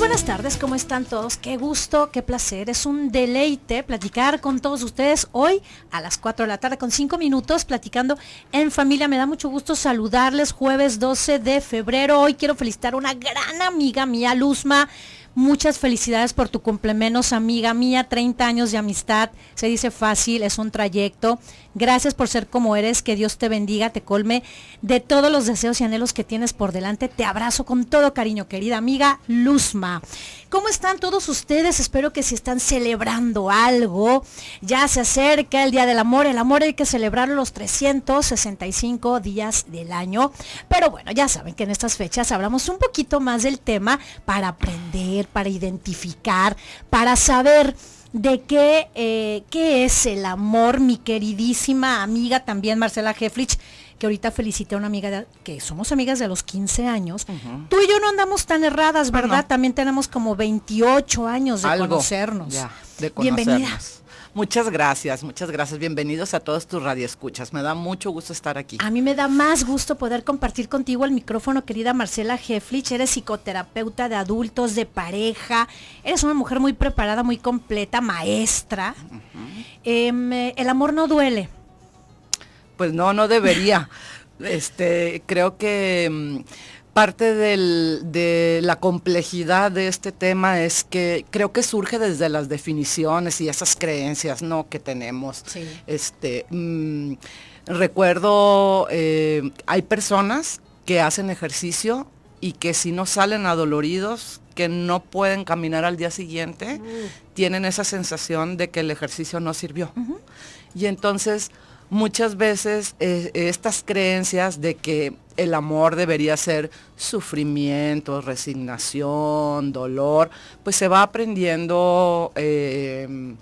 buenas tardes, ¿cómo están todos? Qué gusto, qué placer, es un deleite platicar con todos ustedes hoy a las 4 de la tarde con 5 minutos platicando en familia. Me da mucho gusto saludarles jueves 12 de febrero. Hoy quiero felicitar a una gran amiga mía, Luzma. Muchas felicidades por tu cumplemenos amiga mía. 30 años de amistad, se dice fácil, es un trayecto Gracias por ser como eres, que Dios te bendiga, te colme de todos los deseos y anhelos que tienes por delante. Te abrazo con todo cariño, querida amiga Luzma. ¿Cómo están todos ustedes? Espero que si están celebrando algo, ya se acerca el Día del Amor. El amor hay que celebrar los 365 días del año. Pero bueno, ya saben que en estas fechas hablamos un poquito más del tema para aprender, para identificar, para saber de qué, eh, qué es el amor, mi queridísima amiga también Marcela Jeffrich, que ahorita felicité a una amiga que somos amigas de los 15 años. Tú y yo no andamos tan erradas, ¿verdad? También tenemos como 28 años de conocernos. Ya, de conocernos. Muchas gracias, muchas gracias. Bienvenidos a todos tus radioescuchas. Me da mucho gusto estar aquí. A mí me da más gusto poder compartir contigo el micrófono, querida Marcela Heflich. Eres psicoterapeuta de adultos, de pareja. Eres una mujer muy preparada, muy completa, maestra. Em, eh, el amor no duele. Pues no, no debería. este, creo que mm, parte de la complejidad de este tema es que creo que surge desde las definiciones y esas creencias ¿no? que tenemos. Este, mm, recuerdo, eh, hay personas que hacen ejercicio y que si no salen adoloridos, que no pueden caminar al día siguiente, mm. tienen esa sensación de que el ejercicio no sirvió. Y entonces muchas veces eh, estas creencias de que el amor debería ser sufrimiento, resignación, dolor, pues se va aprendiendo, em,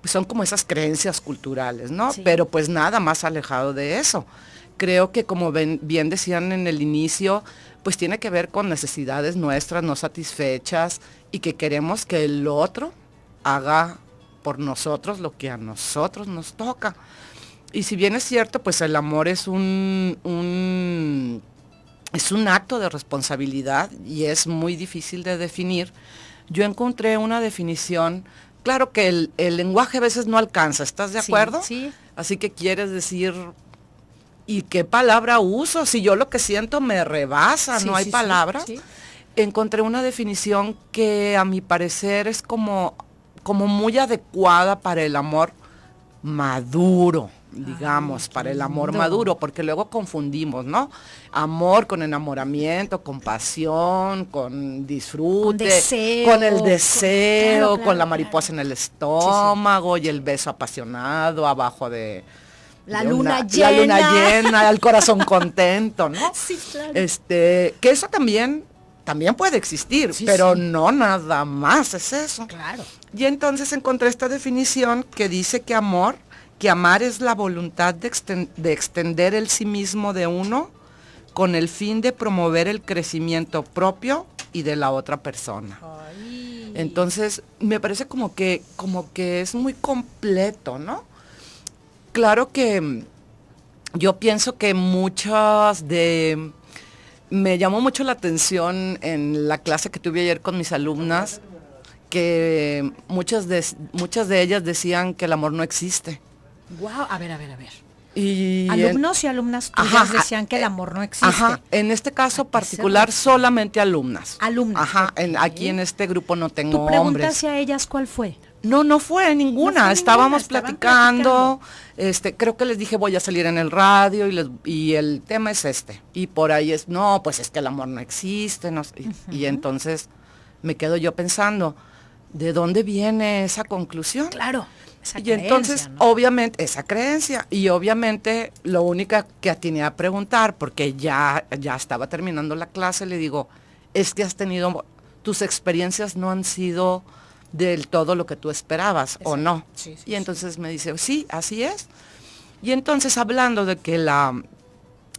pues son como esas creencias culturales, ¿no? Pero pues nada más alejado de eso. Creo que como bien decían en el inicio, pues tiene que ver con necesidades nuestras no satisfechas y que queremos que el otro haga por nosotros lo que a nosotros nos toca. Y si bien es cierto, pues el amor es un, es un acto de responsabilidad y es muy difícil de definir, yo encontré una definición, claro que el, lenguaje a veces no alcanza, ¿estás de acuerdo? Sí, Así que quieres decir, ¿y qué palabra uso? Si yo lo que siento me rebasa, no hay palabra. Encontré una definición que a mi parecer es como, como muy adecuada para el amor maduro digamos, para el amor maduro, porque luego confundimos, ¿no? Amor con enamoramiento, con pasión, con disfrute, con, el deseo, con, la mariposa en el estómago y el beso apasionado abajo de... La luna llena. La luna llena, el corazón contento, ¿no? Sí, claro. Este, que eso también también puede existir, pero no nada más es eso. Claro. Y entonces encontré esta definición que dice que amor que amar es la voluntad de, extender el sí mismo de uno con el fin de promover el crecimiento propio y de la otra persona. Entonces, me parece como que, como que es muy completo, ¿no? Claro que mm, yo pienso que muchas de... Me llamó mucho la atención en la clase que tuve ayer con mis alumnas, que muchas de, muchas de ellas decían que el amor no existe. Wow, a ver, a ver, a ver. alumnos y alumnas tuyas decían que el eh, amor no existe. Ajá, en este caso particular solamente alumnas. Alumnas. Ajá, aquí en este grupo no tengo ¿Tu pregunta hacia ellas cuál fue? No, no fue ninguna. Estábamos platicando, Este, creo que les dije voy a salir en el radio y, el tema es este. Y por ahí es, no, pues es que el amor no existe. No, y entonces me quedo yo pensando, ¿de dónde viene esa conclusión? Claro y entonces, obviamente, esa creencia, y obviamente lo única que atiné a preguntar, porque ya, ya estaba terminando la clase, le digo, es que has tenido, tus experiencias no han sido del todo lo que tú esperabas, ¿o no? y entonces me dice, sí, así es. Y entonces hablando de que, la,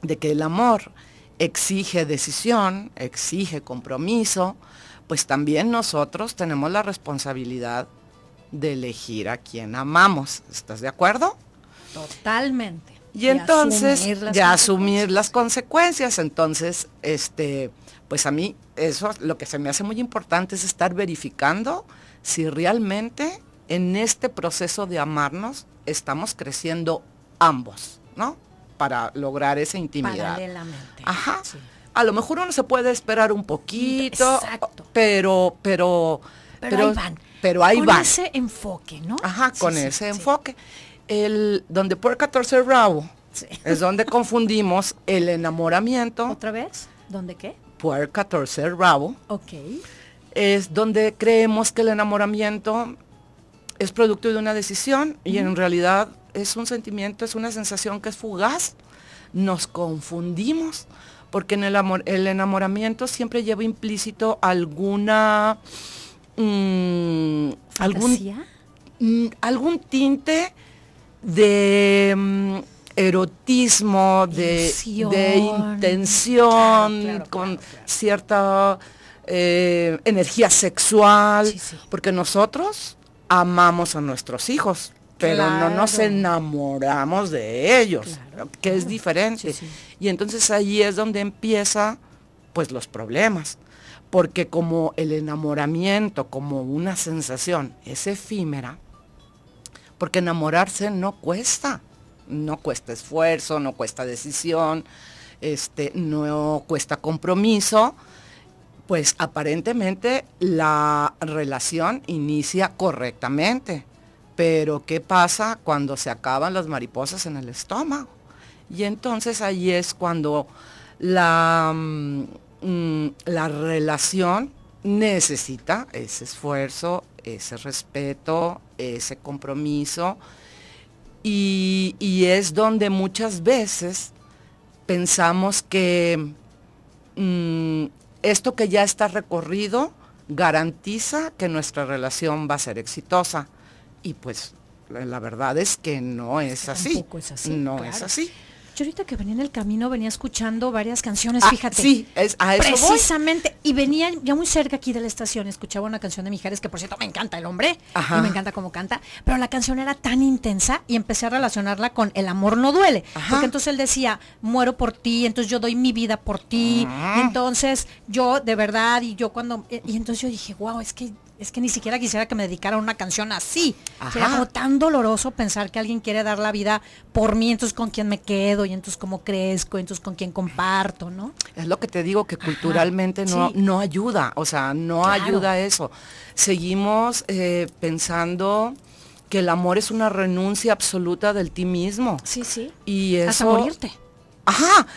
de que el amor exige decisión, exige compromiso, pues también nosotros tenemos la responsabilidad de elegir a quien amamos. ¿Estás de acuerdo? Totalmente. Y, entonces ya asumir las consecuencias. Entonces, este, pues a mí eso lo que se me hace muy importante es estar verificando si realmente en este proceso de amarnos estamos creciendo ambos, ¿no? Para lograr esa intimidad. Ajá. A lo mejor uno se puede esperar un poquito, Exacto. pero, pero, pero, pero ahí va. ese enfoque, ¿no? Ajá, con ese enfoque. El, donde por 14 rabo es donde confundimos el enamoramiento. ¿Otra vez? ¿Dónde qué? Por 14 rabo. Ok. Es donde creemos que el enamoramiento es producto de una decisión y en realidad es un sentimiento, es una sensación que es fugaz. Nos confundimos porque en el, amor, el enamoramiento siempre lleva implícito alguna Mm, algún, mm, algún tinte de mm, erotismo, de, de intención, con cierta eh, energía sexual, porque nosotros amamos a nuestros hijos, pero no nos enamoramos de ellos, que es diferente. y entonces ahí es donde empieza pues los problemas porque como el enamoramiento, como una sensación, es efímera, porque enamorarse no cuesta, no cuesta esfuerzo, no cuesta decisión, este, no cuesta compromiso, pues aparentemente la relación inicia correctamente. Pero ¿qué pasa cuando se acaban las mariposas en el estómago? Y entonces ahí es cuando la mm, Mm, la relación necesita ese esfuerzo, ese respeto, ese compromiso y, es donde muchas veces pensamos que mm, esto que ya está recorrido garantiza que nuestra relación va a ser exitosa y pues la verdad es que no es así. así. No es así. Yo ahorita que venía en el camino venía escuchando varias canciones, ah, fíjate. Sí, es, a eso Precisamente. Y venía ya muy cerca aquí de la estación, escuchaba una canción de Mijares, que por cierto me encanta el hombre, y me encanta cómo canta, pero la canción era tan intensa y empecé a relacionarla con El amor no duele. Porque entonces él decía, muero por ti, entonces yo doy mi vida por ti, ah. entonces yo de verdad, y yo cuando... Y entonces yo dije, wow, es que es que ni siquiera quisiera que me dedicara a una canción así. Ajá. tan doloroso pensar que alguien quiere dar la vida por mí, entonces con quién me quedo, y entonces cómo crezco, entonces con quién comparto, ¿no? Es lo que te digo, que culturalmente no, no ayuda, o sea, no ayuda eso. Seguimos eh, pensando que el amor es una renuncia absoluta del ti mismo. Sí, sí. Y eso... Hasta morirte. Ajá,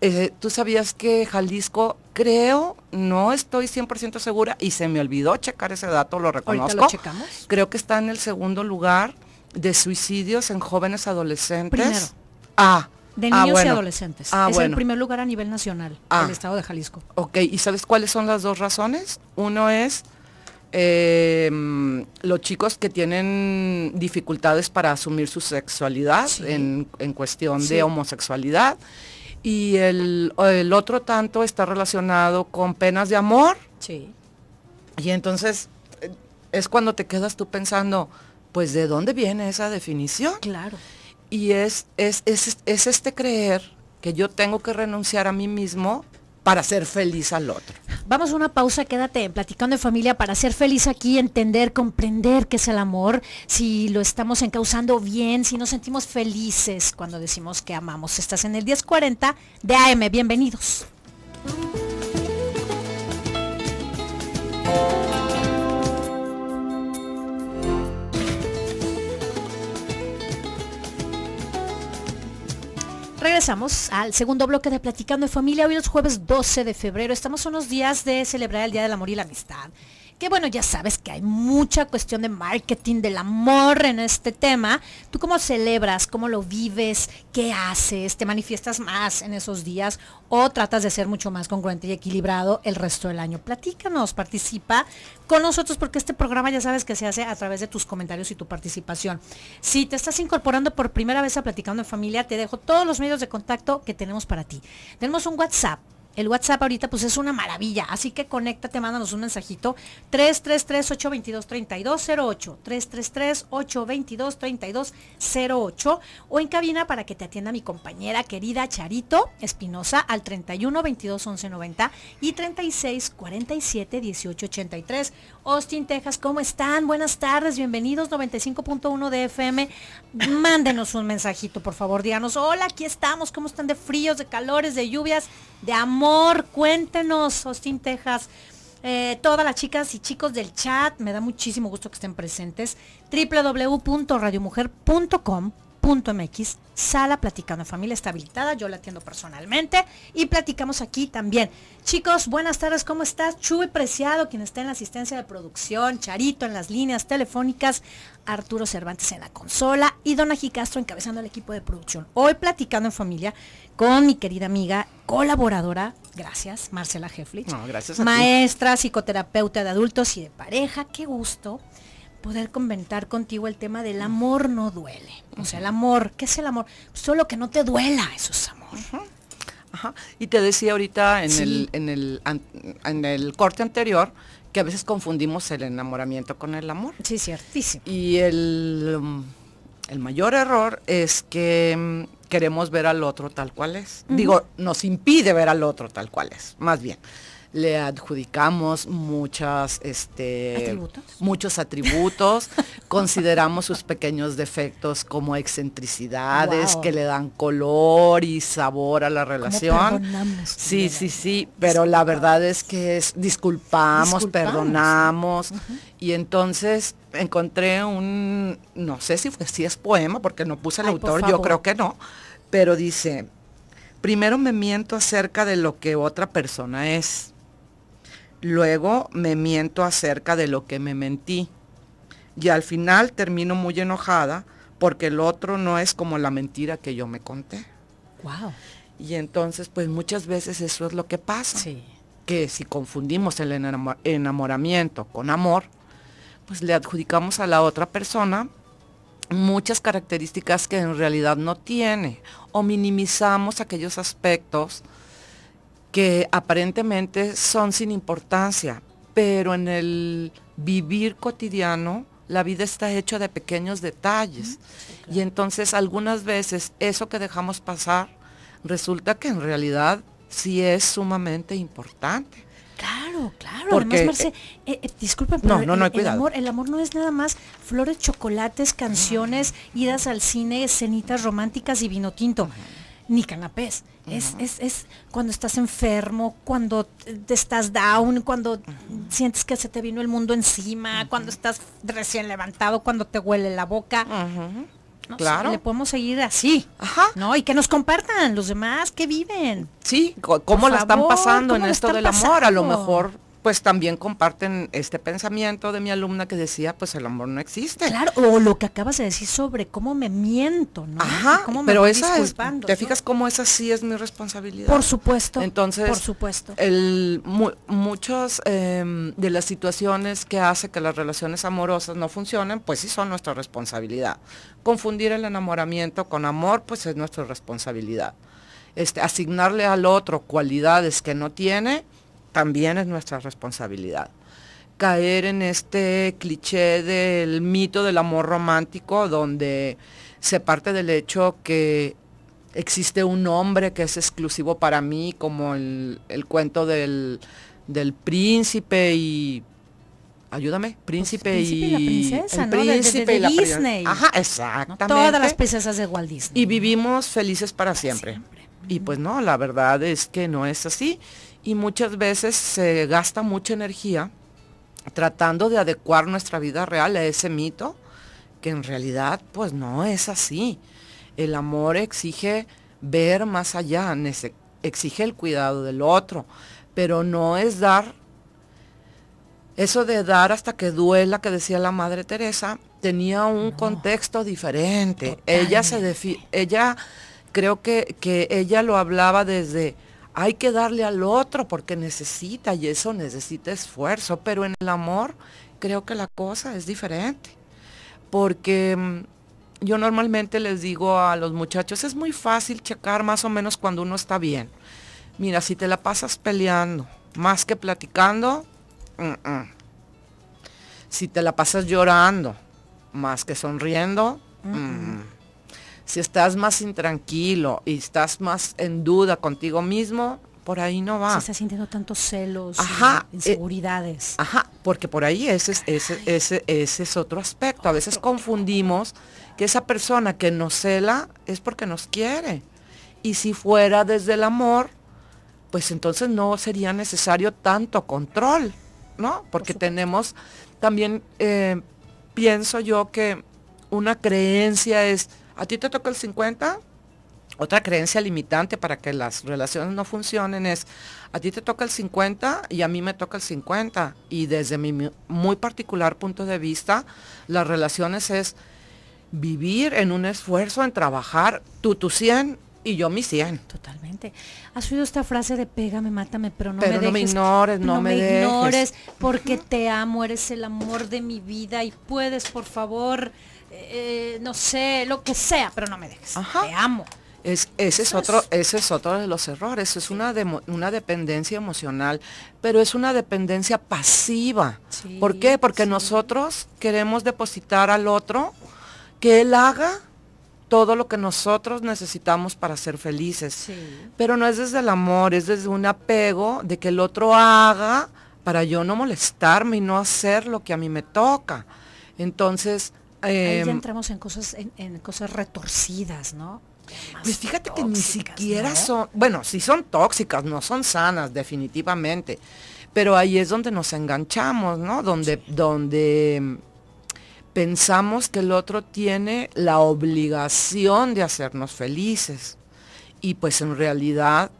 eh, tú sabías que Jalisco, creo, no estoy 100% segura y se me olvidó checar ese dato, lo reconozco. Lo checamos? Creo que está en el segundo lugar de suicidios en jóvenes adolescentes. Primero. Ah. De ah, niños y adolescentes. Ah, es el primer lugar a nivel nacional, ah, el estado de Jalisco. Ok, ¿y sabes cuáles son las dos razones? Uno es em, los chicos que tienen dificultades para asumir su sexualidad en, cuestión de homosexualidad y el, otro tanto está relacionado con penas de amor. Sí. Y entonces eh, es cuando te quedas tú pensando, pues de dónde viene esa definición. Claro. Y es, es, es, es este creer que yo tengo que renunciar a mí mismo para ser feliz al otro. Vamos a una pausa, quédate en Platicando en Familia para ser feliz aquí, entender, comprender qué es el amor, si lo estamos encauzando bien, si nos sentimos felices cuando decimos que amamos. Estás en el 1040 de AM, bienvenidos. Regresamos al segundo bloque de Platicando de Familia. Hoy es jueves 12 de febrero. Estamos unos días de celebrar el Día del Amor y la Amistad que bueno, ya sabes que hay mucha cuestión de marketing, del amor en este tema. ¿Tú cómo celebras? ¿Cómo lo vives? ¿Qué haces? ¿Te manifiestas más en esos días? ¿O tratas de ser mucho más congruente y equilibrado el resto del año? Platícanos, participa con nosotros porque este programa ya sabes que se hace a través de tus comentarios y tu participación. Si te estás incorporando por primera vez a Platicando en Familia, te dejo todos los medios de contacto que tenemos para ti. Tenemos un WhatsApp el WhatsApp ahorita pues es una maravilla, así que conéctate, mándanos un mensajito 333-822-3208, 333-822-3208 o en cabina para que te atienda mi compañera querida Charito Espinosa al 31 22 y 36 47 Austin, Texas, ¿cómo están? Buenas tardes, bienvenidos 95.1 de FM. Mándenos un mensajito, por favor, díganos, hola, aquí estamos, ¿cómo están de fríos, de calores, de lluvias, de amor? Cuéntenos, Austin, Texas. Eh, todas las chicas y chicos del chat, me da muchísimo gusto que estén presentes. www.radiomujer.com .mx, sala platicando en familia está habilitada, yo la atiendo personalmente y platicamos aquí también. Chicos, buenas tardes, ¿cómo estás? Chuy Preciado, quien está en la asistencia de producción, Charito en las líneas telefónicas, Arturo Cervantes en la consola y Dona Castro encabezando el equipo de producción. Hoy platicando en familia con mi querida amiga, colaboradora, gracias, Marcela Heflich. gracias Maestra, psicoterapeuta de adultos y de pareja, qué gusto poder comentar contigo el tema del amor no duele. O sea, el amor, ¿qué es el amor? Solo que no te duela, esos es amor. Ajá. Y te decía ahorita en, el, en, el, corte anterior que a veces confundimos el enamoramiento con el amor. Sí, ciertísimo. Y el, mayor error es que mm, queremos ver al otro tal cual es. Digo, nos impide ver al otro tal cual es, más bien le adjudicamos muchas, este, muchos atributos, consideramos sus pequeños defectos como excentricidades que le dan color y sabor a la relación. Sí, sí, sí, pero la verdad es que es disculpamos, perdonamos y entonces encontré un, no sé si, fue, si es poema, porque no puse el autor, yo creo que no, pero dice, primero me miento acerca de lo que otra persona es. Luego me miento acerca de lo que me mentí. Y al final termino muy enojada porque el otro no es como la mentira que yo me conté. Wow. Y entonces, pues muchas veces eso es lo que pasa. Que si confundimos el enamoramiento con amor, pues le adjudicamos a la otra persona muchas características que en realidad no tiene o minimizamos aquellos aspectos que aparentemente son sin importancia, pero en el vivir cotidiano la vida está hecha de pequeños detalles. Y entonces algunas veces eso que dejamos pasar resulta que en realidad sí es sumamente importante. Claro, claro. Además, Marce, disculpen, pero el, amor, no es nada más flores, chocolates, canciones, idas al cine, escenitas románticas y vino tinto ni canapés. es, es, es, cuando estás enfermo, cuando te estás down, cuando sientes que se te vino el mundo encima, cuando estás recién levantado, cuando te huele la boca. claro. le podemos seguir así. Ajá. ¿No? Y que nos compartan los demás que viven. Sí, cómo la están pasando en esto del amor. A lo mejor pues también comparten este pensamiento de mi alumna que decía, pues el amor no existe. Claro, o lo que acabas de decir sobre cómo me miento, ¿no? Ajá, cómo me pero esa te fijas cómo esa sí es mi responsabilidad. Por supuesto. Entonces, por supuesto. El, muchas em, de las situaciones que hace que las relaciones amorosas no funcionen, pues sí son nuestra responsabilidad. Confundir el enamoramiento con amor, pues es nuestra responsabilidad. Este, asignarle al otro cualidades que no tiene, también es nuestra responsabilidad. Caer en este cliché del mito del amor romántico donde se parte del hecho que existe un hombre que es exclusivo para mí, como el, el cuento del, del, príncipe y... Ayúdame, príncipe, y, princesa, Disney. Ajá, exactamente. todas las princesas de Walt Disney. Y vivimos felices para siempre. Y pues no, la verdad es que no es así y muchas veces se gasta mucha energía tratando de adecuar nuestra vida real a ese mito, que en realidad pues no es así. El amor exige ver más allá, exige el cuidado del otro, pero no es dar, eso de dar hasta que duela, que decía la Madre Teresa, tenía un contexto diferente. Ella se ella creo que, que ella lo hablaba desde hay que darle al otro porque necesita y eso necesita esfuerzo, pero en el amor creo que la cosa es diferente, porque mm, yo normalmente les digo a los muchachos, es muy fácil checar más o menos cuando uno está bien. Mira, si te la pasas peleando más que platicando, si te la pasas llorando más que sonriendo, si estás más intranquilo y estás más en duda contigo mismo, por ahí no va. Se está sintiendo tantos celos, eh, inseguridades. ajá, porque por ahí ese es, ese, otro aspecto. A veces confundimos que esa persona que nos cela es porque nos quiere. Y si fuera desde el amor, pues entonces no sería necesario tanto control, ¿no? Porque tenemos también, eh, pienso yo que una creencia es, a ti te toca el 50, otra creencia limitante para que las relaciones no funcionen es, a ti te toca el 50 y a mí me toca el 50. Y desde mi muy particular punto de vista, las relaciones es vivir en un esfuerzo, en trabajar tú tu 100 y yo mi 100. Totalmente. ¿Has oído esta frase de pégame, mátame, pero no pero me no Me ignores, no, me, ignores, porque te amo, eres el amor de mi vida y puedes, por favor, eh, no sé, lo que sea, pero no me dejes. Te amo. Es, ese, es otro, ese es otro de los errores, es una, una dependencia emocional, pero es una dependencia pasiva. ¿Por qué? Porque nosotros queremos depositar al otro que él haga todo lo que nosotros necesitamos para ser felices. Pero no es desde el amor, es desde un apego de que el otro haga para yo no molestarme y no hacer lo que a mí me toca. Entonces, Ahí em, entramos en cosas, en, cosas retorcidas, ¿no? Pues fíjate que ni siquiera son, bueno, si son tóxicas, no son sanas definitivamente, pero ahí es donde nos enganchamos, ¿no? Donde, donde em, pensamos que el otro tiene la obligación de hacernos felices. Y pues en realidad,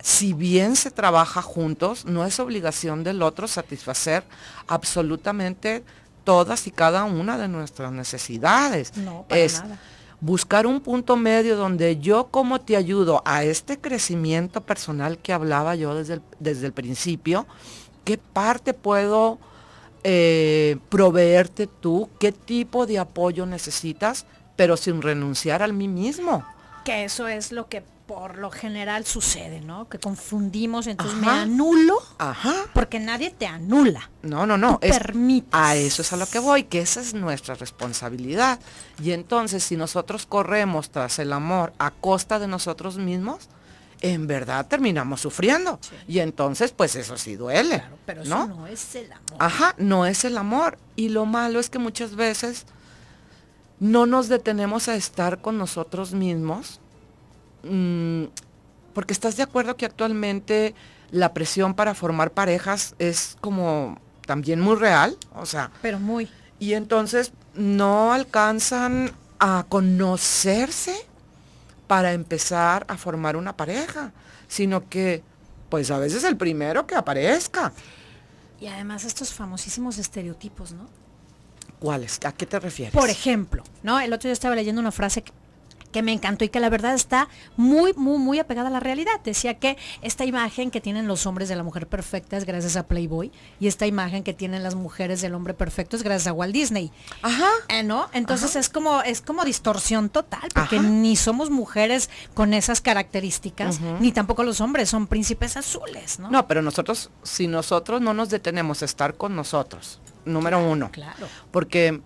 si bien se trabaja juntos, no es obligación del otro satisfacer absolutamente todas y cada una de nuestras necesidades. No, es buscar un punto medio donde yo como te ayudo a este crecimiento personal que hablaba yo desde el, desde el principio, qué parte puedo eh, proveerte tú, qué tipo de apoyo necesitas, pero sin renunciar al mí mismo. Que eso es lo que por lo general sucede, ¿no? Que confundimos, entonces me anulo porque nadie te anula. No, no, no. Es, permites. A eso es a lo que voy, que esa es nuestra responsabilidad. Y entonces si nosotros corremos tras el amor a costa de nosotros mismos, en verdad terminamos sufriendo. Y entonces, pues eso sí duele. pero eso no es el amor. Ajá, no es el amor. Y lo malo es que muchas veces no nos detenemos a estar con nosotros mismos Mm, porque estás de acuerdo que actualmente la presión para formar parejas es como también muy real, o sea. Pero muy. Y entonces no alcanzan a conocerse para empezar a formar una pareja, sino que pues a veces el primero que aparezca. Y además estos famosísimos estereotipos, ¿no? ¿Cuáles? ¿A qué te refieres? Por ejemplo, ¿no? El otro día estaba leyendo una frase que que me encantó y que la verdad está muy, muy, muy apegada a la realidad. Decía que esta imagen que tienen los hombres de la mujer perfecta es gracias a Playboy y esta imagen que tienen las mujeres del hombre perfecto es gracias a Walt Disney. Ajá. Eh, ¿No? Entonces es como, es como distorsión total, porque ni somos mujeres con esas características, ni tampoco los hombres son príncipes azules, ¿no? No, pero nosotros, si nosotros no nos detenemos a estar con nosotros, número uno. Claro. Porque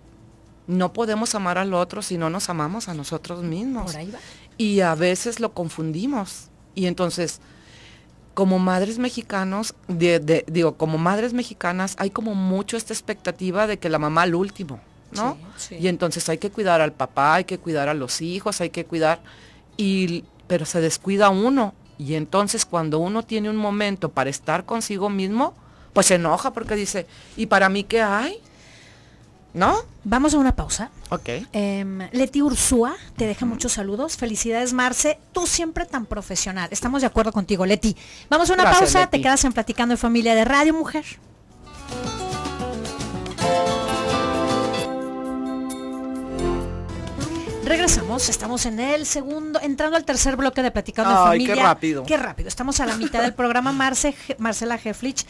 no podemos amar al otro si no nos amamos a nosotros mismos. Por ahí va. Y a veces lo confundimos. Y entonces, como madres mexicanos, digo, como madres mexicanas, hay como mucho esta expectativa de que la mamá al último, ¿no? Y entonces hay que cuidar al papá, hay que cuidar a los hijos, hay que cuidar, y, pero se descuida uno. Y entonces cuando uno tiene un momento para estar consigo mismo, pues se enoja porque dice, ¿y para mí qué hay? ¿No? Vamos a una pausa. Ok. Em, Leti Ursúa, te deja muchos saludos. Felicidades, Marce. Tú siempre tan profesional. Estamos de acuerdo contigo, Leti. Vamos a una pausa. Te quedas en Platicando en Familia de Radio Mujer. Regresamos, estamos en el segundo, entrando al tercer bloque de Platicando Ay, Familia. qué rápido. Qué rápido, estamos a la mitad del programa. Marce, Marcela Heflich,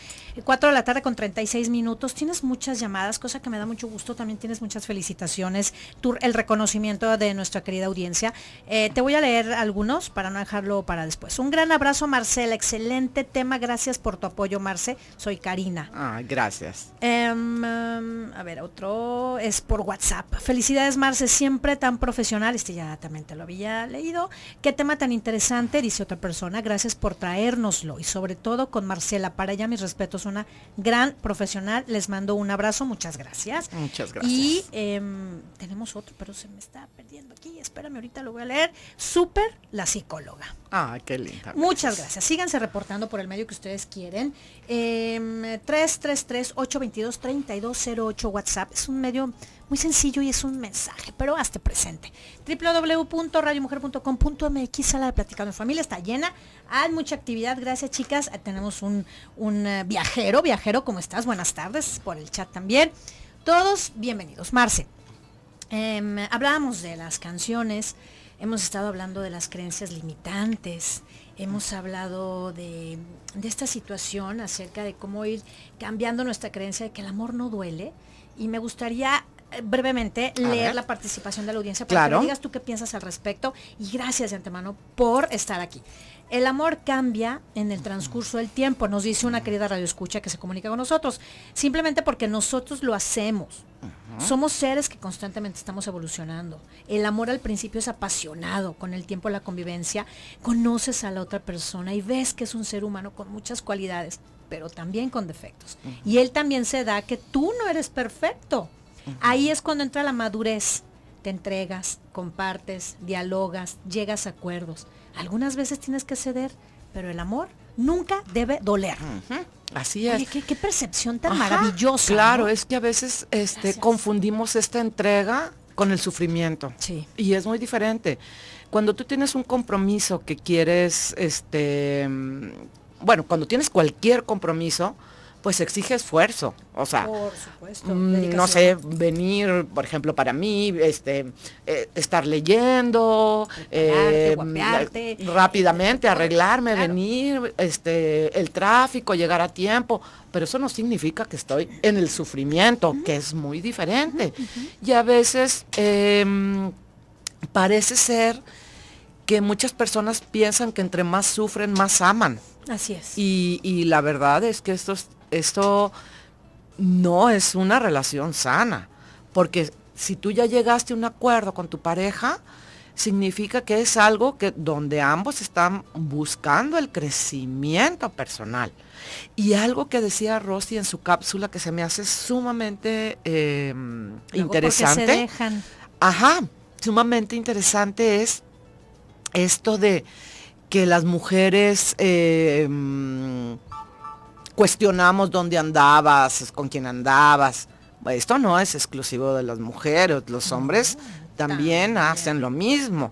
4 de la tarde con 36 minutos. Tienes muchas llamadas, cosa que me da mucho gusto. También tienes muchas felicitaciones, el reconocimiento de nuestra querida audiencia. Eh, te voy a leer algunos para no dejarlo para después. Un gran abrazo, Marcela. Excelente tema. Gracias por tu apoyo, Marce. Soy Karina. Ah, gracias. Em, em, a ver, otro es por WhatsApp. Felicidades, Marce. Siempre tan profesional este ya también te lo había leído. Qué tema tan interesante, dice otra persona, gracias por traérnoslo y sobre todo con Marcela. Para ella mis respetos, una gran profesional. Les mando un abrazo, muchas gracias. Muchas gracias. Y em, tenemos otro, pero se me está perdiendo aquí, espérame, ahorita lo voy a leer. Super la psicóloga. Ah, qué linda. Muchas gracias. Síganse reportando por el medio que ustedes quieren. Eh, em, 333-822-3208 WhatsApp. Es un medio muy sencillo y es un mensaje, pero hazte presente. www.radiomujer.com.mx, sala de Platicando en Familia, está llena. Hay mucha actividad, gracias chicas. Eh, tenemos un, eh, viajero, viajero, ¿cómo estás? Buenas tardes por el chat también. Todos bienvenidos. Marce, em, hablábamos de las canciones, hemos estado hablando de las creencias limitantes, hemos hablado de, de, esta situación acerca de cómo ir cambiando nuestra creencia de que el amor no duele. Y me gustaría eh, brevemente leer la participación de la audiencia para claro. que digas tú qué piensas al respecto y gracias de antemano por estar aquí. El amor cambia en el transcurso del tiempo, nos dice una querida radioescucha que se comunica con nosotros, simplemente porque nosotros lo hacemos. Somos seres que constantemente estamos evolucionando. El amor al principio es apasionado, con el tiempo la convivencia, conoces a la otra persona y ves que es un ser humano con muchas cualidades, pero también con defectos. Y él también se da que tú no eres perfecto Ahí es cuando entra la madurez. Te entregas, compartes, dialogas, llegas a acuerdos. Algunas veces tienes que ceder, pero el amor nunca debe doler. Así es. qué, percepción tan maravillosa. Claro, es que a veces este, confundimos esta entrega con el sufrimiento. Sí. Y es muy diferente. Cuando tú tienes un compromiso que quieres, este, mm, bueno, cuando tienes cualquier compromiso, pues exige esfuerzo. O sea, por supuesto, mm, no sé, venir, por ejemplo, para mí, este, eh, estar leyendo, eh, eh, rápidamente, arreglarme, venir, este, el tráfico, llegar a tiempo. Pero eso no significa que estoy en el sufrimiento, que es muy diferente. Y a veces em, parece ser que muchas personas piensan que entre más sufren, más aman. Así es. Y, y, la verdad es que esto es esto no es una relación sana, porque si tú ya llegaste a un acuerdo con tu pareja, significa que es algo que donde ambos están buscando el crecimiento personal. Y algo que decía Rosy en su cápsula que se me hace sumamente em, interesante. Ajá, sumamente interesante es esto de que las mujeres em, cuestionamos dónde andabas, con quién andabas. Esto no es exclusivo de las mujeres, los hombres también, hacen lo mismo.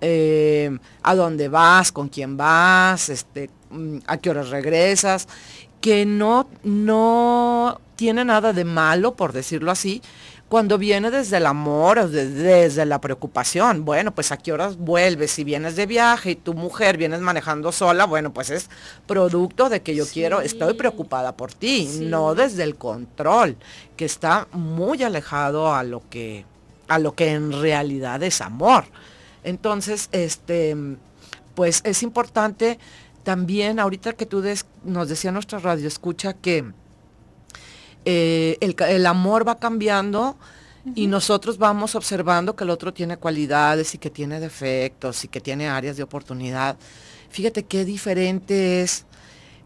Eh, a dónde vas, con quién vas, este, mm, a qué horas regresas, que no, no tiene nada de malo, por decirlo así, cuando viene desde el amor o desde la preocupación, bueno, pues a qué horas vuelves, si vienes de viaje y tu mujer vienes manejando sola, bueno, pues es producto de que yo quiero, estoy preocupada por ti, no desde el control, que está muy alejado a lo que, a lo que en realidad es amor. Entonces, este, pues es importante también, ahorita que tú nos decía nuestra radio escucha que eh, el, amor va cambiando y nosotros vamos observando que el otro tiene cualidades y que tiene defectos y que tiene áreas de oportunidad. Fíjate qué diferente es,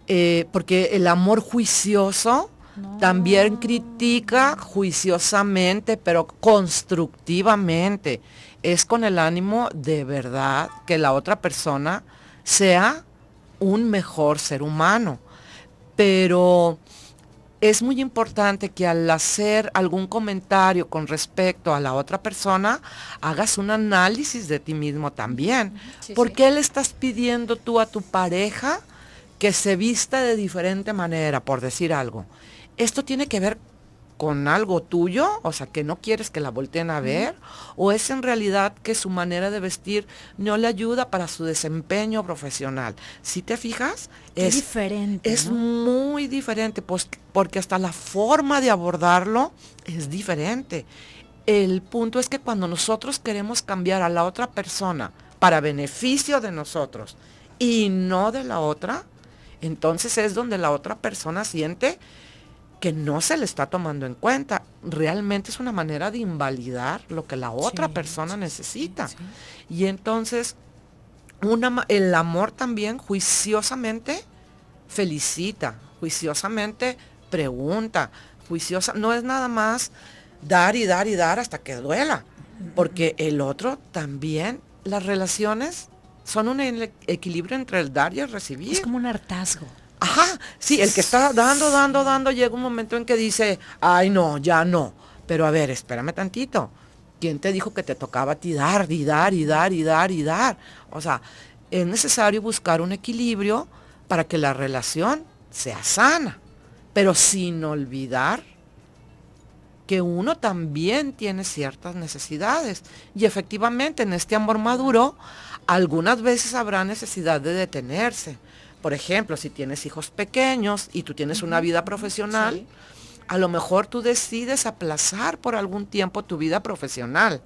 eh, porque el amor juicioso también critica juiciosamente, pero constructivamente. Es con el ánimo de verdad que la otra persona sea un mejor ser humano. Pero es muy importante que al hacer algún comentario con respecto a la otra persona, hagas un análisis de ti mismo también. ¿Por qué le estás pidiendo tú a tu pareja que se vista de diferente manera, por decir algo? Esto tiene que ver con algo tuyo, o sea, que no quieres que la volteen a ver, o es en realidad que su manera de vestir no le ayuda para su desempeño profesional. Si te fijas, es diferente. Es muy diferente, pues, porque hasta la forma de abordarlo es diferente. El punto es que cuando nosotros queremos cambiar a la otra persona para beneficio de nosotros y no de la otra, entonces es donde la otra persona siente que no se le está tomando en cuenta. Realmente es una manera de invalidar lo que la otra persona necesita. Y entonces, una, el amor también juiciosamente felicita, juiciosamente pregunta, juiciosa, no es nada más dar y dar y dar hasta que duela, porque el otro también, las relaciones son un equilibrio entre el dar y el recibir. Es como un hartazgo. Ajá, sí, el que está dando, dando, dando, llega un momento en que dice, ay no, ya no. Pero a ver, espérame tantito. ¿Quién te dijo que te tocaba a ti dar y dar y dar y dar y dar? O sea, es necesario buscar un equilibrio para que la relación sea sana, pero sin olvidar que uno también tiene ciertas necesidades. Y efectivamente, en este amor maduro, algunas veces habrá necesidad de detenerse, por ejemplo, si tienes hijos pequeños y tú tienes una vida profesional, a lo mejor tú decides aplazar por algún tiempo tu vida profesional.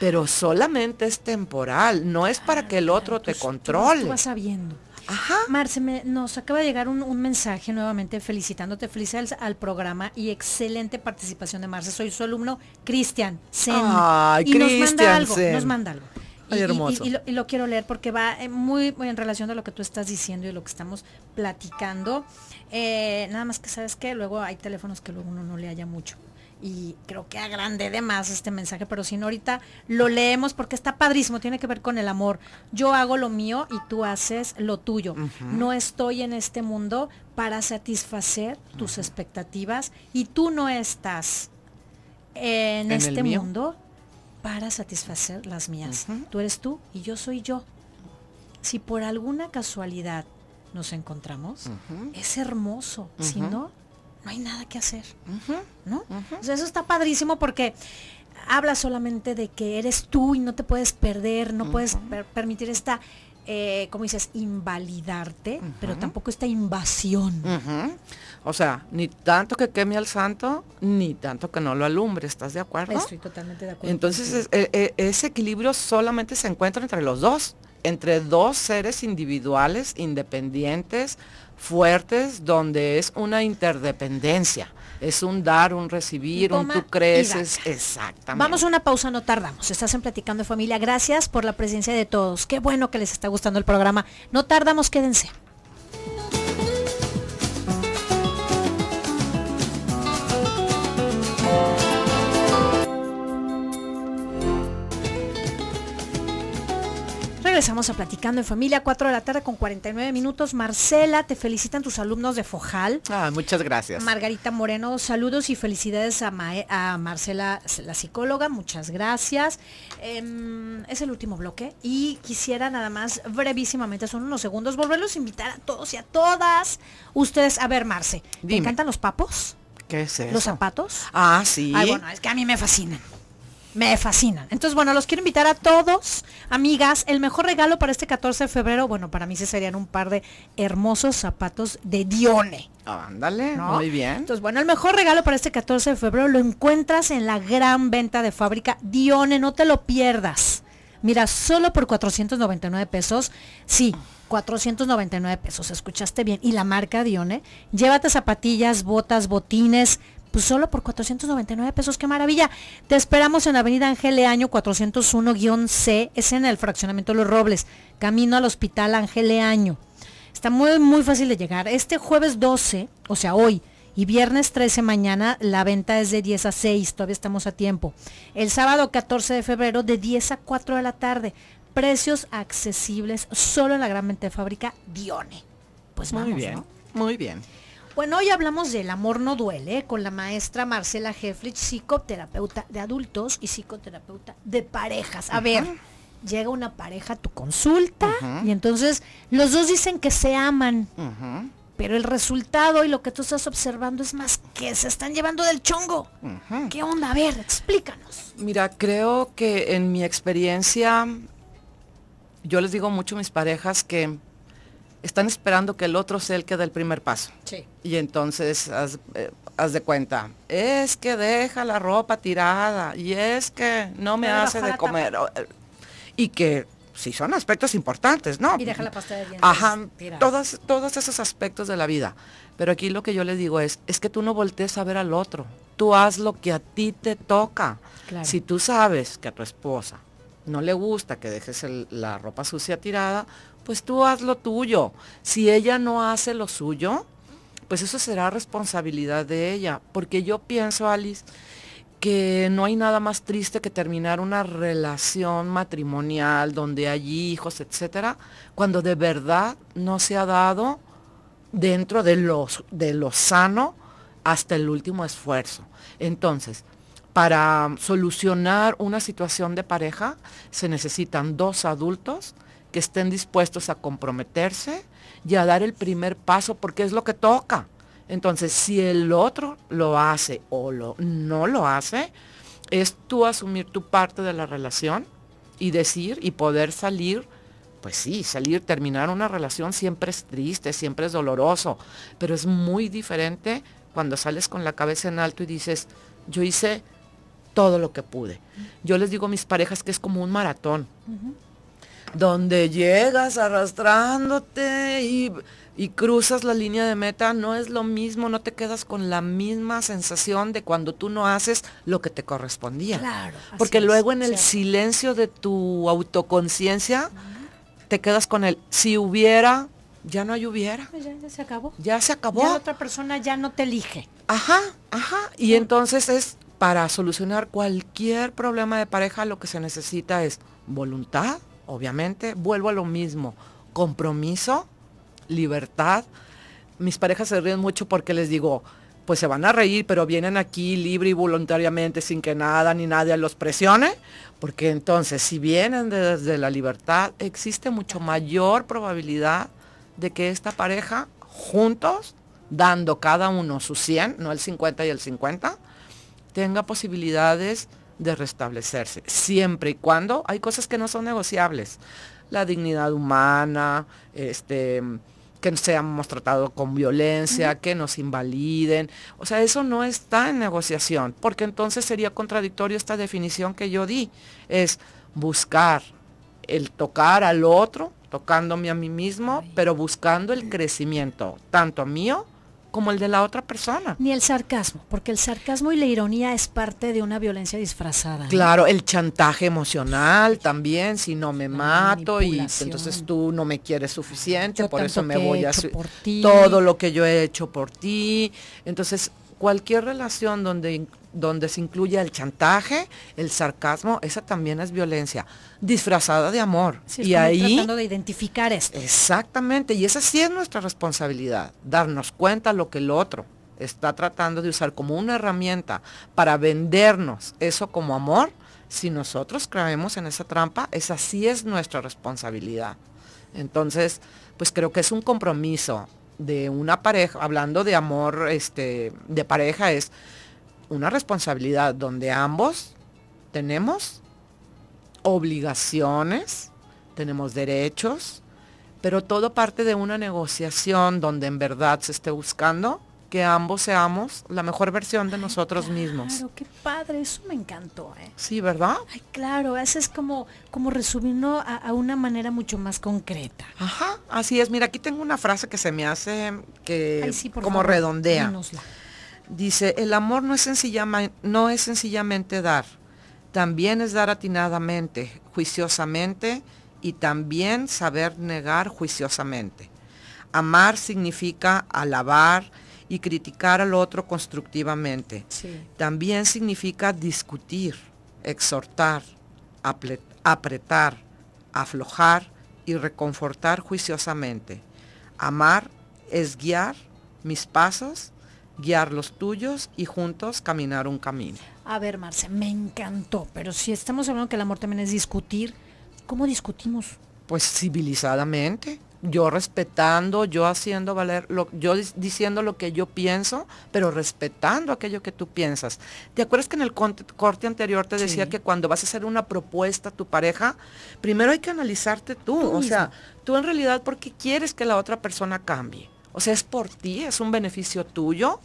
Pero solamente es temporal, no es para ah, que el otro te pues, controle. Tú, vas sabiendo. Ajá. Marce, nos acaba de llegar un, mensaje nuevamente felicitándote, felicidades al programa y excelente participación de Marce. Soy su alumno, Cristian Zen. Ay, y nos manda algo, nos manda algo y, lo, quiero leer porque va eh, muy, muy, en relación a lo que tú estás diciendo y lo que estamos platicando. Eh, nada más que sabes que luego hay teléfonos que luego uno no le haya mucho y creo que agrande de más este mensaje, pero si no ahorita lo leemos porque está padrísimo, tiene que ver con el amor. Yo hago lo mío y tú haces lo tuyo. No estoy en este mundo para satisfacer tus expectativas y tú no estás ¿En este mundo para satisfacer las mías. Tú eres tú y yo soy yo. Si por alguna casualidad nos encontramos, es hermoso. Si no, no hay nada que hacer. eso está padrísimo porque habla solamente de que eres tú y no te puedes perder, no puedes permitir esta eh, como dices, invalidarte, pero tampoco esta invasión. O sea, ni tanto que queme al santo, ni tanto que no lo alumbre, ¿estás de acuerdo? Estoy totalmente de acuerdo. Entonces, e, e, ese equilibrio solamente se encuentra entre los dos, entre dos seres individuales, independientes, fuertes, donde es una interdependencia es un dar, un recibir, un tú creces. Exactamente. Vamos a una pausa, no tardamos. Estás en Platicando Familia. Gracias por la presencia de todos. Qué bueno que les está gustando el programa. No tardamos, quédense. regresamos a Platicando en Familia, 4 de la tarde con 49 minutos. Marcela, te felicitan tus alumnos de Fojal. Ah, muchas gracias. Margarita Moreno, saludos y felicidades a, Marcela, la psicóloga, muchas gracias. Em, es el último bloque y quisiera nada más brevísimamente, son unos segundos, volverlos a invitar a todos y a todas ustedes. A ver, Marce, ¿te encantan los papos? ¿Qué es eso? ¿Los zapatos? Ah, sí. Ay, bueno, es que a mí me fascinan me fascinan. Entonces, bueno, los quiero invitar a todos, amigas. El mejor regalo para este 14 de febrero, bueno, para mí sí serían un par de hermosos zapatos de Dione. Ándale, muy bien. Entonces, bueno, el mejor regalo para este 14 de febrero lo encuentras en la gran venta de fábrica Dione, no te lo pierdas. Mira, solo por 499 pesos, sí, 499 pesos, escuchaste bien. Y la marca Dione, llévate zapatillas, botas, botines, pues solo por 499 pesos, qué maravilla. Te esperamos en Avenida Ángel Leaño 401-C, es en el fraccionamiento Los Robles, camino al Hospital Ángel Leaño. Está muy, muy fácil de llegar. Este jueves 12, o sea, hoy, y viernes 13 mañana la venta es de 10 a 6, todavía estamos a tiempo. El sábado 14 de febrero de 10 a 4 de la tarde. Precios accesibles solo en la gran mente de fábrica Dione. Pues vamos, muy bien, muy bien. Bueno, hoy hablamos del amor no duele eh, con la maestra Marcela Heflich, psicoterapeuta de adultos y psicoterapeuta de parejas. A ver, llega una pareja a tu consulta y entonces los dos dicen que se aman. Pero el resultado y lo que tú estás observando es más que se están llevando del chongo. ¿Qué onda? A ver, explícanos. Mira, creo que en mi experiencia, yo les digo mucho a mis parejas que están esperando que el otro sea el que dé el primer paso. Sí. Y entonces haz, eh, de cuenta, es que deja la ropa tirada y es que no me hace de comer. Eh, y que sí son aspectos importantes, ¿no? Y deja la pasta de dientes. Ajá, todos esos aspectos de la vida. Pero aquí lo que yo le digo es, es que tú no voltees a ver al otro. Tú haz lo que a ti te toca. Si tú sabes que a tu esposa no le gusta que dejes la ropa sucia tirada, pues tú haz lo tuyo. Si ella no hace lo suyo, pues eso será responsabilidad de ella. Porque yo pienso, Alice, que no hay nada más triste que terminar una relación matrimonial donde hay hijos, etcétera, cuando de verdad no se ha dado dentro de lo, de lo sano hasta el último esfuerzo. Entonces, para solucionar una situación de pareja se necesitan dos adultos que estén dispuestos a comprometerse y a dar el primer paso porque es lo que toca. Entonces, si el otro lo hace o lo, no lo hace, es tú asumir tu parte de la relación y decir y poder salir, pues sí, salir, terminar una relación siempre es triste, siempre es doloroso, pero es muy diferente cuando sales con la cabeza en alto y dices, yo hice todo lo que pude. Yo les digo a mis parejas que es como un maratón donde llegas arrastrándote y, cruzas la línea de meta, no es lo mismo, no te quedas con la misma sensación de cuando tú no haces lo que te correspondía. Claro, Porque luego en el silencio de tu autoconciencia te quedas con el si hubiera, ya no hay hubiera. ya, se acabó. Ya se acabó. Ya otra persona ya no te elige. Ajá, ajá. Y entonces es para solucionar cualquier problema de pareja lo que se necesita es voluntad, obviamente. Vuelvo a lo mismo, compromiso, libertad. Mis parejas se ríen mucho porque les digo, pues se van a reír, pero vienen aquí libre y voluntariamente sin que nada ni nadie los presione, porque entonces si vienen desde la libertad, existe mucho mayor probabilidad de que esta pareja, juntos, dando cada uno su 100, no el 50 y el 50, tenga posibilidades de restablecerse, siempre y cuando hay cosas que no son negociables. La dignidad humana, este, que seamos tratados con violencia, que nos invaliden. O sea, eso no está en negociación, porque entonces sería contradictorio esta definición que yo di. Es buscar el tocar al otro, tocándome a mí mismo, pero buscando el crecimiento, tanto mío como el de la otra persona. Ni el sarcasmo, porque el sarcasmo y la ironía es parte de una violencia disfrazada. Claro, el chantaje emocional también, si no me mato y entonces tú no me quieres suficiente, por eso me voy a... Por Todo lo que yo he hecho por ti. Entonces cualquier relación donde, donde se incluya el chantaje, el sarcasmo, esa también es violencia, disfrazada de amor. Sí, y ahí tratando de identificar esto. Exactamente, y esa sí es nuestra responsabilidad, darnos cuenta lo que el otro está tratando de usar como una herramienta para vendernos eso como amor. Si nosotros creemos en esa trampa, esa sí es nuestra responsabilidad. Entonces, pues creo que es un compromiso de una pareja, hablando de amor este, de pareja, es una responsabilidad donde ambos tenemos obligaciones, tenemos derechos, pero todo parte de una negociación donde en verdad se esté buscando que ambos seamos la mejor versión de nosotros mismos. Claro, qué padre, eso me encantó, ¿eh? Sí, ¿verdad? Ay, claro, eso es como, como resumirlo a, una manera mucho más concreta. Ajá, así es. Mira, aquí tengo una frase que se me hace que como redondea. Dice, el amor no es, no es sencillamente dar, también es dar atinadamente, juiciosamente y también saber negar juiciosamente. Amar significa alabar, y criticar al otro constructivamente. También significa discutir, exhortar, apretar, aflojar y reconfortar juiciosamente. Amar es guiar mis pasos, guiar los tuyos y juntos caminar un camino. A ver, Marce, me encantó, pero si estamos hablando que el amor también es discutir, ¿cómo discutimos? Pues civilizadamente yo respetando, yo haciendo valer, lo, yo diciendo lo que yo pienso, pero respetando aquello que tú piensas. ¿Te acuerdas que en el corte anterior te decía que cuando vas a hacer una propuesta a tu pareja, primero hay que analizarte tú, o sea, tú en realidad ¿por qué quieres que la otra persona cambie. O sea, es por ti, es un beneficio tuyo.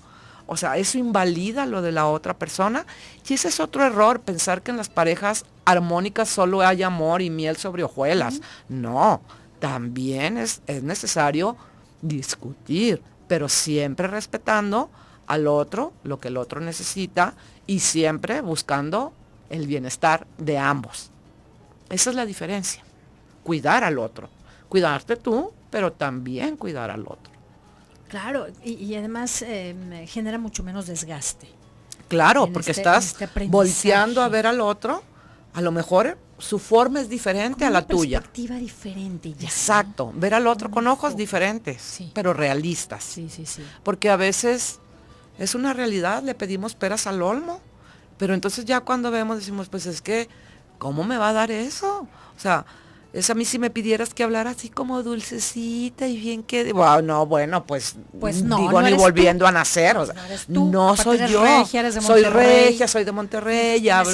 O sea, eso invalida lo de la otra persona. Y ese es otro error, pensar que en las parejas armónicas solo hay amor y miel sobre hojuelas. No, también es, necesario discutir, pero siempre respetando al otro, lo que el otro necesita y siempre buscando el bienestar de ambos. Esa es la diferencia. Cuidar al otro. Cuidarte tú, pero también cuidar al otro. Claro, y, además eh, genera mucho menos desgaste. Claro, porque este, estás bolseando este a ver al otro. A lo mejor su forma es diferente a la una tuya. Perspectiva diferente Exacto, ver al otro con, ojos diferentes, pero realistas. Sí, sí, sí. Porque a veces es una realidad, le pedimos peras al olmo, pero entonces ya cuando vemos decimos, pues es que, ¿cómo me va a dar eso? O sea, es a mí si me pidieras que hablara así como dulcecita y bien que... Wow, no, bueno, pues, pues no, digo ni volviendo a nacer. no, soy yo. soy regia, soy de Monterrey, hablo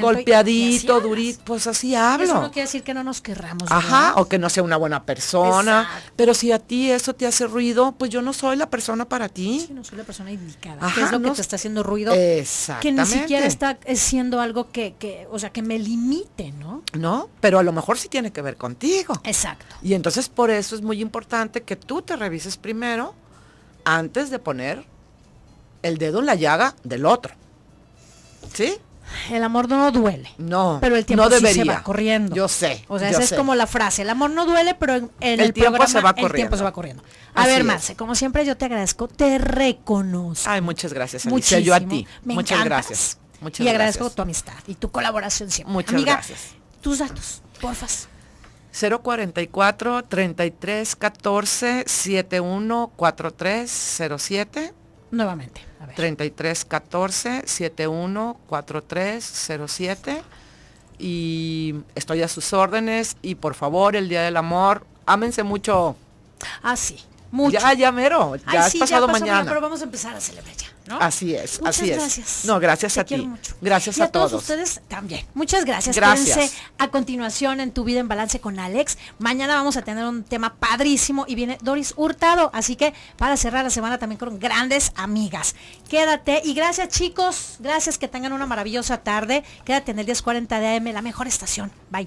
golpeadito, durito, pues así hablo. Eso no quiere decir que no nos querramos. Ajá, o que no sea una buena persona. Pero si a ti eso te hace ruido, pues yo no soy la persona para ti. Sí, no soy la persona indicada. Ajá, es lo que te está haciendo ruido? Que ni siquiera está siendo algo que, o sea, que me limite, ¿no? No, pero a lo mejor sí tiene que ver contigo. Exacto. Y entonces por eso es muy importante que tú te revises primero antes de poner el dedo en la llaga del otro. ¿Sí? El amor no duele. No. Pero el tiempo debería. se va corriendo. Yo sé. O sea, esa es como la frase. El amor no duele, pero en, el, tiempo se va corriendo. El tiempo se va corriendo. A ver, Marce, como siempre yo te agradezco, te reconozco. Ay, muchas gracias. Muchísimo. Yo a ti. muchas gracias. Muchas y agradezco tu amistad y tu colaboración siempre. Muchas gracias. Tus datos, porfas. 044 3314 714307 Nuevamente. A ver. Y estoy a sus órdenes. Y por favor, el Día del Amor, ámense mucho. Ah, sí. Mucho. Ya, ya mero. Ya es pasado mañana. mañana. Pero vamos a empezar a celebrar ya. ¿no? Así es, Muchas así gracias. es. No, gracias a ti. Gracias a, todos. ustedes también. Muchas gracias. Gracias. a continuación en Tu Vida en Balance con Alex. Mañana vamos a tener un tema padrísimo y viene Doris Hurtado, así que para cerrar la semana también con grandes amigas. Quédate y gracias chicos, gracias que tengan una maravillosa tarde. Quédate en el 1040 de AM, la mejor estación. Bye.